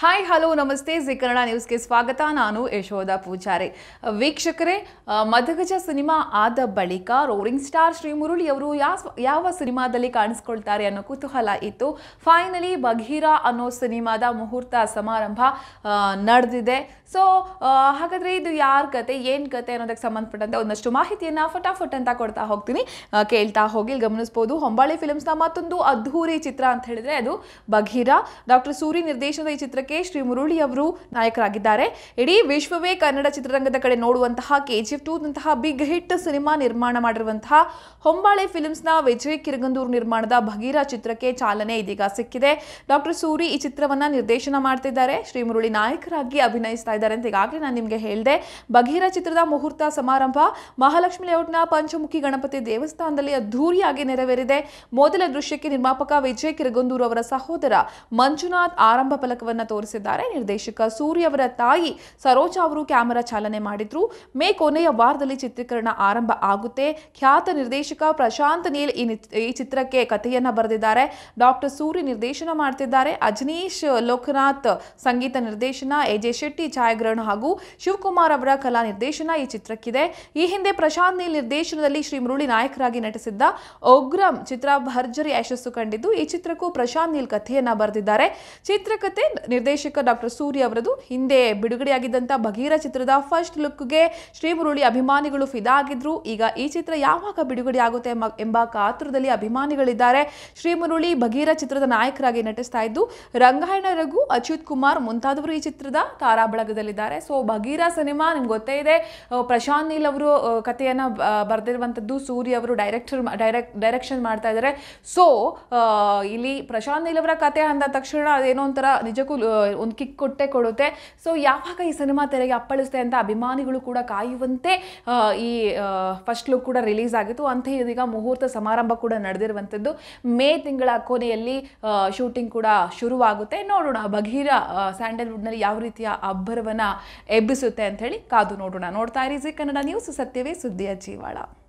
hi hello ನಮಸ್ತೆ ಜಿ ಕನ್ನಡ ನ್ಯೂಸ್ಗೆ ಸ್ವಾಗತ ನಾನು ಯಶೋಧ ಪೂಜಾರಿ ವೀಕ್ಷಕರೇ ಮದಗಜ ಸಿನಿಮಾ ಆದ ಬಳಿಕ ರೋರಿಂಗ್ ಸ್ಟಾರ್ ಶ್ರೀಮುರುಳಿ ಅವರು ಯಾವ ಯಾವ ಸಿನಿಮಾದಲ್ಲಿ ಕಾಣಿಸ್ಕೊಳ್ತಾರೆ ಅನ್ನೋ ಕುತೂಹಲ ಇತ್ತು ಫೈನಲಿ ಬಘೀರಾ ಅನ್ನೋ ಸಿನಿಮಾದ ಮುಹೂರ್ತ ಸಮಾರಂಭ ನಡೆದಿದೆ ಸೊ ಹಾಗಾದರೆ ಇದು ಯಾರ ಕತೆ ಏನು ಕತೆ ಅನ್ನೋದಕ್ಕೆ ಸಂಬಂಧಪಟ್ಟಂತೆ ಒಂದಷ್ಟು ಮಾಹಿತಿಯನ್ನು ಫಟಾಫಟ್ ಅಂತ ಕೊಡ್ತಾ ಹೋಗ್ತೀನಿ ಕೇಳ್ತಾ ಹೋಗಿ ಗಮನಿಸ್ಬೋದು ಹೊಂಬಾಳೆ ಫಿಲಮ್ಸ್ನ ಮತ್ತೊಂದು ಅದ್ಧೂರಿ ಚಿತ್ರ ಅಂತ ಹೇಳಿದರೆ ಅದು ಬಘೀರಾ ಡಾಕ್ಟರ್ ಸೂರಿ ನಿರ್ದೇಶನದ ಈ ಚಿತ್ರಕ್ಕೆ ಚಿತ್ರಕ್ಕೆ ಶ್ರೀ ಮುರುಳಿ ಅವರು ನಾಯಕರಾಗಿದ್ದಾರೆ ಇಡೀ ವಿಶ್ವವೇ ಕನ್ನಡ ಚಿತ್ರರಂಗದ ಕಡೆ ನೋಡುವಂತಹ ಕೆಜಿಎಫ್ ಟೂ ನಂತಹ ಬಿಗ್ ಹಿಟ್ ಸಿನಿಮಾ ನಿರ್ಮಾಣ ಮಾಡಿರುವಂತಹ ಹೊಂಬಾಳೆ ನ ವಿಜಯ್ ಕಿರಗಂದೂರ್ ನಿರ್ಮಾಣದ ಭಗೀರ ಚಿತ್ರಕ್ಕೆ ಚಾಲನೆ ಇದೀಗ ಸಿಕ್ಕಿದೆ ಡಾಕ್ಟರ್ ಸೂರಿ ಈ ಚಿತ್ರವನ್ನ ನಿರ್ದೇಶನ ಮಾಡ್ತಿದ್ದಾರೆ ಶ್ರೀ ಮುರುಳಿ ನಾಯಕರಾಗಿ ಅಭಿನಯಿಸ್ತಾ ಇದ್ದಾರೆ ಅಂತ ಈಗಾಗಲೇ ನಾನು ನಿಮಗೆ ಹೇಳಿದೆ ಭಗೀರ ಚಿತ್ರದ ಮುಹೂರ್ತ ಸಮಾರಂಭ ಮಹಾಲಕ್ಷ್ಮಿ ಲೇಔಟ್ನ ಪಂಚಮುಖಿ ಗಣಪತಿ ದೇವಸ್ಥಾನದಲ್ಲಿ ಅದ್ದೂರಿಯಾಗಿ ನೆರವೇರಿದೆ ಮೊದಲ ದೃಶ್ಯಕ್ಕೆ ನಿರ್ಮಾಪಕ ವಿಜಯ್ ಕಿರಗಂದೂರು ಅವರ ಸಹೋದರ ಮಂಜುನಾಥ್ ಆರಂಭ ಫಲಕವನ್ನು ತೋರಿಸಿದ್ದಾರೆ ನಿರ್ದೇಶಕ ಸೂರ್ಯ ಅವರ ತಾಯಿ ಸರೋಜಾ ಅವರು ಕ್ಯಾಮೆರಾ ಚಾಲನೆ ಮಾಡಿದ್ರು ಮೇ ಕೊನೆಯ ವಾರದಲ್ಲಿ ಚಿತ್ರೀಕರಣ ಆರಂಭ ಆಗುತ್ತೆ ಖ್ಯಾತ ನಿರ್ದೇಶಕ ಪ್ರಶಾಂತ್ ನೀಲ್ ಈ ಚಿತ್ರಕ್ಕೆ ಕಥೆಯನ್ನ ಬರೆದಿದ್ದಾರೆ ಡಾಕ್ಟರ್ ಸೂರ್ಯ ನಿರ್ದೇಶನ ಮಾಡ್ತಿದ್ದಾರೆ ಅಜನೀಶ್ ಲೋಕನಾಥ್ ಸಂಗೀತ ನಿರ್ದೇಶನ ಎಜೆ ಶೆಟ್ಟಿ ಛಾಯಾಗ್ರಹಣ ಹಾಗೂ ಶಿವಕುಮಾರ್ ಅವರ ಕಲಾ ನಿರ್ದೇಶನ ಈ ಚಿತ್ರಕ್ಕಿದೆ ಈ ಹಿಂದೆ ಪ್ರಶಾಂತ್ ನೀಲ್ ನಿರ್ದೇಶನದಲ್ಲಿ ಶ್ರೀ ಮುರುಳಿ ನಾಯಕರಾಗಿ ನಟಿಸಿದ್ದ ಉಗ್ರಂ ಚಿತ್ರ ಭರ್ಜರಿ ಯಶಸ್ಸು ಕಂಡಿದ್ದು ಈ ಚಿತ್ರಕ್ಕೂ ಪ್ರಶಾಂತ್ ನೀಲ್ ಕಥೆಯನ್ನ ಬರೆದಿದ್ದಾರೆ ಚಿತ್ರಕಥೆ ನಿರ್ದೇಶಕ ಡಾಕ್ಟರ್ ಸೂರ್ಯ ಅವರದು ಹಿಂದೆ ಬಿಡುಗಡೆಯಾಗಿದ್ದಂಥ ಭಗೀರ ಚಿತ್ರದ ಫಸ್ಟ್ ಲುಕ್ಗೆ ಶ್ರೀಮುರುಳಿ ಅಭಿಮಾನಿಗಳು ಫಿದಾಗಿದ್ರು ಈಗ ಈ ಚಿತ್ರ ಯಾವಾಗ ಬಿಡುಗಡೆ ಆಗುತ್ತೆ ಎಂಬ ಕಾತುರದಲ್ಲಿ ಅಭಿಮಾನಿಗಳಿದ್ದಾರೆ ಶ್ರೀಮುರುಳಿ ಭಗೀರ ಚಿತ್ರದ ನಾಯಕರಾಗಿ ನಟಿಸ್ತಾ ಇದ್ದು ರಂಗಾಯಣ ರಘು ಅಚ್ಯುತ್ ಕುಮಾರ್ ಮುಂತಾದವರು ಈ ಚಿತ್ರದ ತಾರಾ ಬಳಗದಲ್ಲಿದ್ದಾರೆ ಸೊ ಭಗೀರ ಸಿನಿಮಾ ನಿಮ್ಗೆ ಗೊತ್ತೇ ಇದೆ ಪ್ರಶಾಂತ್ ನೀಲ್ ಅವರು ಕಥೆಯನ್ನು ಬರೆದಿರುವಂಥದ್ದು ಸೂರ್ಯ ಅವರು ಡೈರೆಕ್ಟರ್ ಡೈರೆಕ್ಟ್ ಡೈರೆಕ್ಷನ್ ಮಾಡ್ತಾ ಇದ್ದಾರೆ ಸೊ ಇಲ್ಲಿ ಪ್ರಶಾಂತ್ ನೀಲ್ ಅವರ ಕತೆ ಅಂದ ತಕ್ಷಣ ಅದೇನೋ ಒಂಥರ ನಿಜಕ್ಕೂ ಒಂದು ಕಿಕ್ ಕೊಟ್ಟೆ ಕೊಡುತ್ತೆ ಸೊ ಯಾವಾಗ ಈ ಸಿನಿಮಾ ತೆರೆಗೆ ಅಪ್ಪಳಿಸುತ್ತೆ ಅಂತ ಅಭಿಮಾನಿಗಳು ಕೂಡ ಕಾಯುವಂತೆ ಈ ಫಸ್ಟ್ ಲುಕ್ ಕೂಡ ರಿಲೀಸ್ ಆಗಿತ್ತು ಅಂತ ಇದೀಗ ಮುಹೂರ್ತ ಸಮಾರಂಭ ಕೂಡ ನಡೆದಿರುವಂಥದ್ದು ಮೇ ತಿಂಗಳ ಕೊನೆಯಲ್ಲಿ ಶೂಟಿಂಗ್ ಕೂಡ ಶುರುವಾಗುತ್ತೆ ನೋಡೋಣ ಬಗೀರ ಸ್ಯಾಂಡಲ್ವುಡ್ನಲ್ಲಿ ಯಾವ ರೀತಿಯ ಅಬ್ಬರವನ್ನು ಎಬ್ಬಿಸುತ್ತೆ ಅಂತ ಹೇಳಿ ಕಾದು ನೋಡೋಣ ನೋಡ್ತಾ ಇರಿ ಜಿ ಕನ್ನಡ ನ್ಯೂಸ್ ಸತ್ಯವೇ ಸುದ್ದಿಯ ಜೀವಾಳ